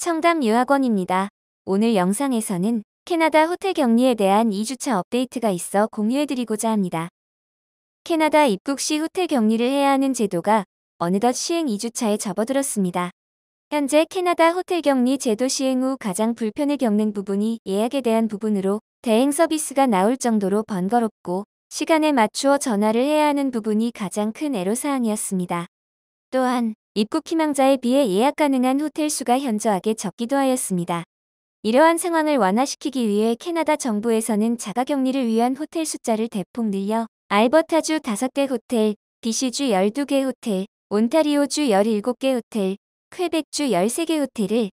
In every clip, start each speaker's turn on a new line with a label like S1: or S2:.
S1: 청담 유학원입니다. 오늘 영상에서는 캐나다 호텔 격리에 대한 2주차 업데이트가 있어 공유해드리고자 합니다. 캐나다 입국 시 호텔 격리를 해야 하는 제도가 어느덧 시행 2주차에 접어들었습니다. 현재 캐나다 호텔 격리 제도 시행 후 가장 불편을 겪는 부분이 예약에 대한 부분으로 대행 서비스가 나올 정도로 번거롭고 시간에 맞추어 전화를 해야 하는 부분이 가장 큰 애로사항이었습니다. 또한 입국 희망자에 비해 예약 가능한 호텔 수가 현저하게 적기도 하였습니다. 이러한 상황을 완화시키기 위해 캐나다 정부에서는 자가격리를 위한 호텔 숫자를 대폭 늘려 알버타주 5개 호텔, BC주 12개 호텔, 온타리오주 17개 호텔, 퀘벡주 13개 호텔을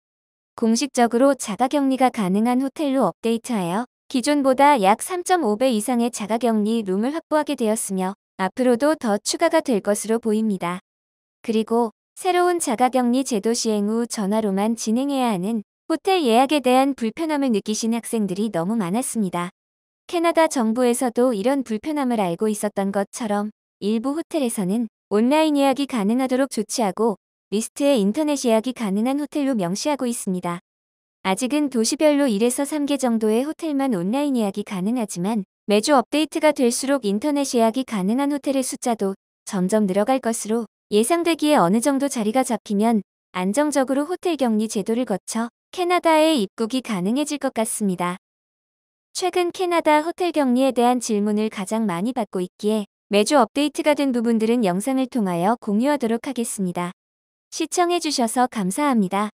S1: 공식적으로 자가격리가 가능한 호텔로 업데이트하여 기존보다 약 3.5배 이상의 자가격리 룸을 확보하게 되었으며 앞으로도 더 추가가 될 것으로 보입니다. 그리고 새로운 자가격리 제도 시행 후 전화로만 진행해야 하는 호텔 예약에 대한 불편함을 느끼신 학생들이 너무 많았습니다. 캐나다 정부에서도 이런 불편함을 알고 있었던 것처럼 일부 호텔에서는 온라인 예약이 가능하도록 조치하고 리스트에 인터넷 예약이 가능한 호텔로 명시하고 있습니다. 아직은 도시별로 1에서 3개 정도의 호텔만 온라인 예약이 가능하지만 매주 업데이트가 될수록 인터넷 예약이 가능한 호텔의 숫자도 점점 늘어갈 것으로 예상되기에 어느 정도 자리가 잡히면 안정적으로 호텔 격리 제도를 거쳐 캐나다에 입국이 가능해질 것 같습니다. 최근 캐나다 호텔 격리에 대한 질문을 가장 많이 받고 있기에 매주 업데이트가 된 부분들은 영상을 통하여 공유하도록 하겠습니다. 시청해주셔서 감사합니다.